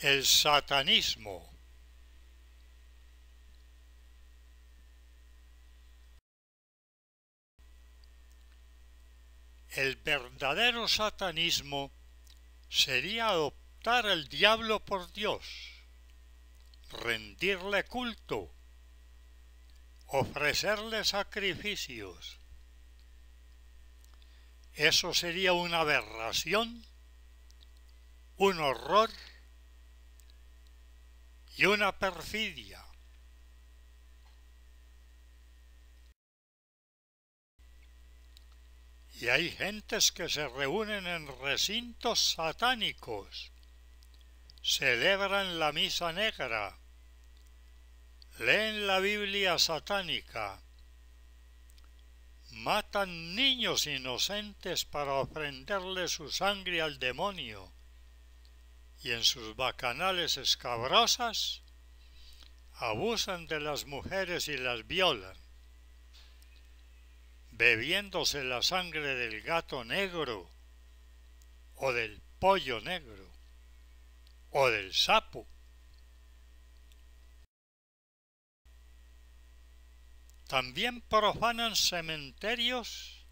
el satanismo. El verdadero satanismo sería adoptar al diablo por Dios, rendirle culto, ofrecerle sacrificios. Eso sería una aberración, un horror y una perfidia. Y hay gentes que se reúnen en recintos satánicos, celebran la misa negra, leen la Biblia satánica, matan niños inocentes para ofrenderle su sangre al demonio, y en sus bacanales escabrosas abusan de las mujeres y las violan, bebiéndose la sangre del gato negro o del pollo negro o del sapo. También profanan cementerios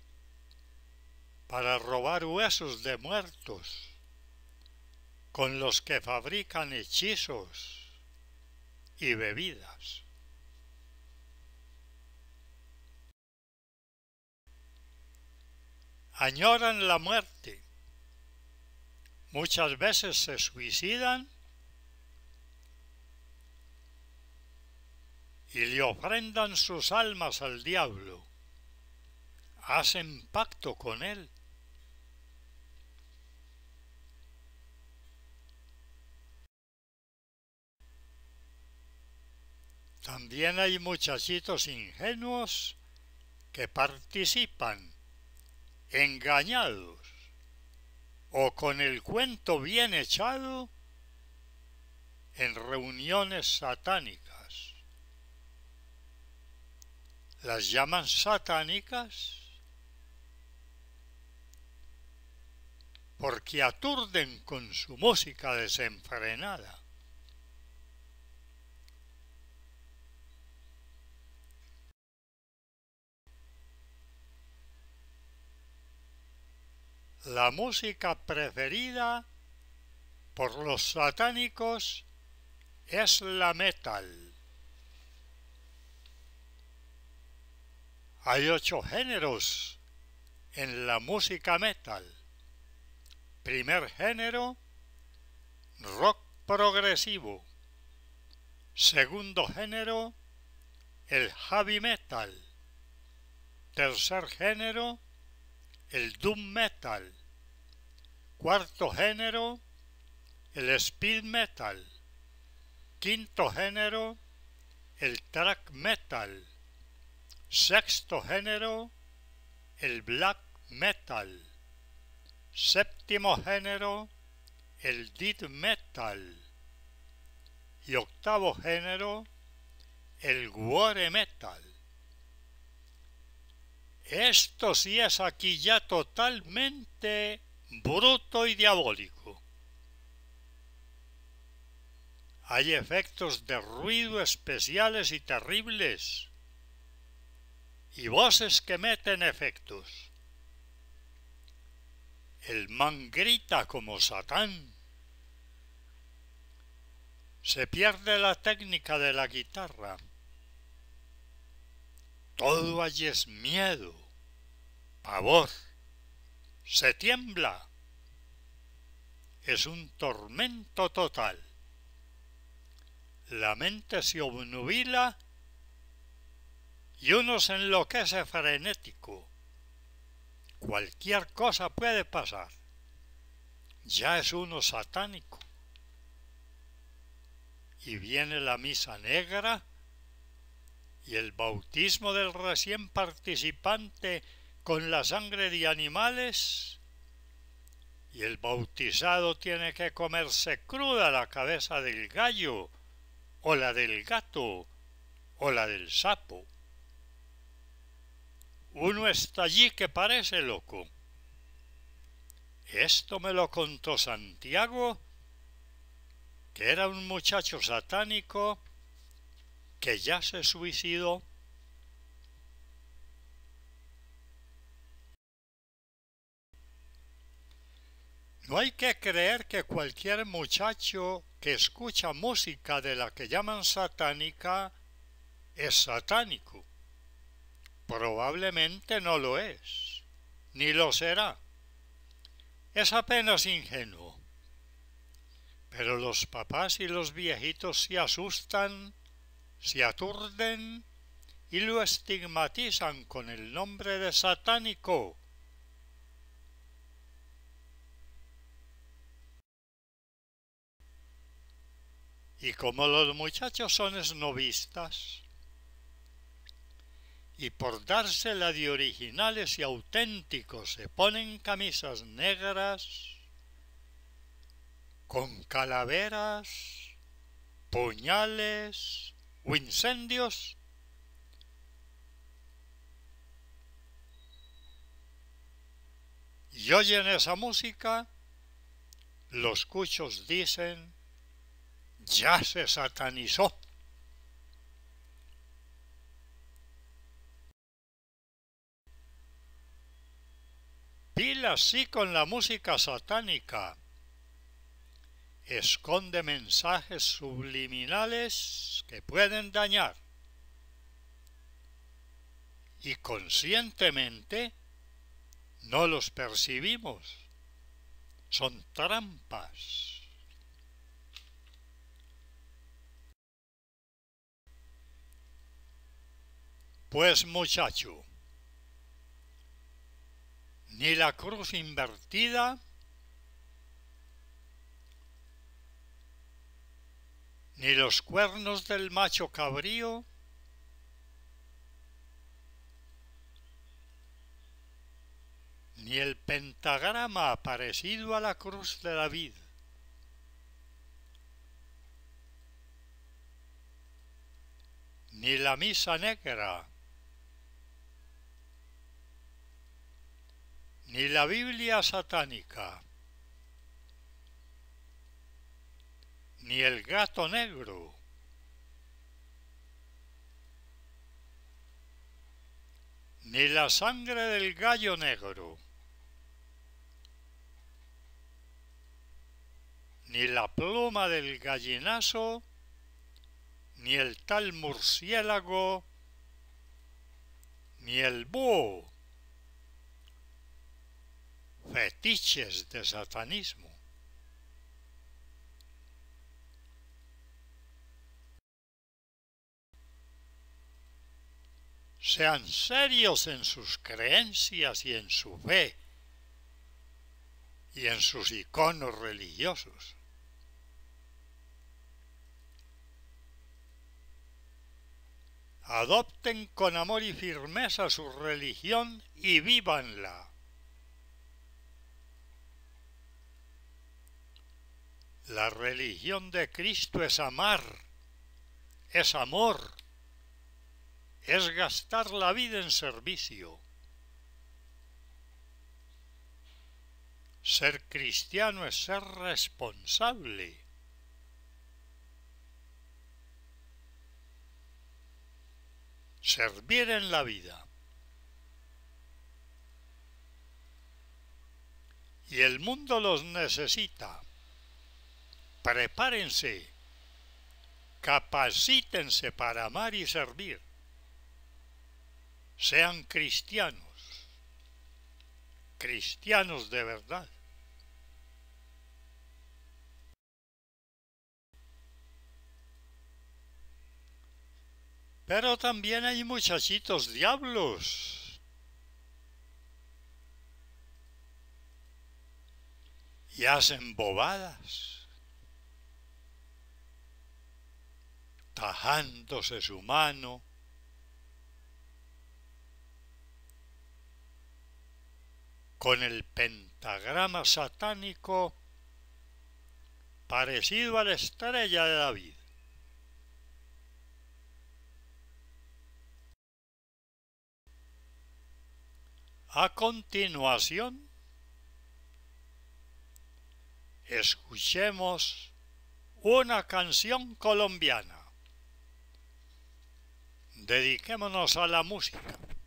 para robar huesos de muertos con los que fabrican hechizos y bebidas. Añoran la muerte. Muchas veces se suicidan y le ofrendan sus almas al diablo. Hacen pacto con él También hay muchachitos ingenuos que participan, engañados o con el cuento bien echado en reuniones satánicas. ¿Las llaman satánicas? Porque aturden con su música desenfrenada la música preferida por los satánicos es la metal. Hay ocho géneros en la música metal. Primer género, rock progresivo. Segundo género, el heavy metal. Tercer género, el doom metal. Cuarto género, el speed metal. Quinto género, el track metal. Sexto género, el black metal. Séptimo género, el death metal. Y octavo género, el gore metal. Esto sí es aquí ya totalmente bruto y diabólico. Hay efectos de ruido especiales y terribles. Y voces que meten efectos. El man grita como Satán. Se pierde la técnica de la guitarra todo allí es miedo, pavor, se tiembla, es un tormento total. La mente se obnubila y uno se enloquece frenético. Cualquier cosa puede pasar. Ya es uno satánico. Y viene la misa negra y el bautismo del recién participante con la sangre de animales, y el bautizado tiene que comerse cruda la cabeza del gallo, o la del gato, o la del sapo. Uno está allí que parece loco. Esto me lo contó Santiago, que era un muchacho satánico, que ya se suicidó. No hay que creer que cualquier muchacho que escucha música de la que llaman satánica es satánico. Probablemente no lo es, ni lo será. Es apenas ingenuo. Pero los papás y los viejitos se asustan se aturden y lo estigmatizan con el nombre de satánico. Y como los muchachos son esnovistas, y por dársela de originales y auténticos se ponen camisas negras con calaveras, puñales, incendios y oyen esa música, los cuchos dicen, ya se satanizó. Pila así con la música satánica esconde mensajes subliminales que pueden dañar. Y conscientemente no los percibimos. Son trampas. Pues muchacho, ni la cruz invertida ni los cuernos del macho cabrío, ni el pentagrama parecido a la cruz de David ni la misa negra, ni la Biblia satánica. ni el gato negro. Ni la sangre del gallo negro. Ni la pluma del gallinazo, ni el tal murciélago, ni el búho. Fetiches de satanismo. sean serios en sus creencias y en su fe y en sus iconos religiosos. Adopten con amor y firmeza su religión y vívanla. La religión de Cristo es amar, es amor es gastar la vida en servicio. Ser cristiano es ser responsable. Servir en la vida. Y el mundo los necesita. Prepárense. Capacítense para amar y servir sean cristianos, cristianos de verdad. Pero también hay muchachitos diablos. Y hacen bobadas, tajándose su mano con el pentagrama satánico parecido a la estrella de David. A continuación, escuchemos una canción colombiana. Dediquémonos a la música.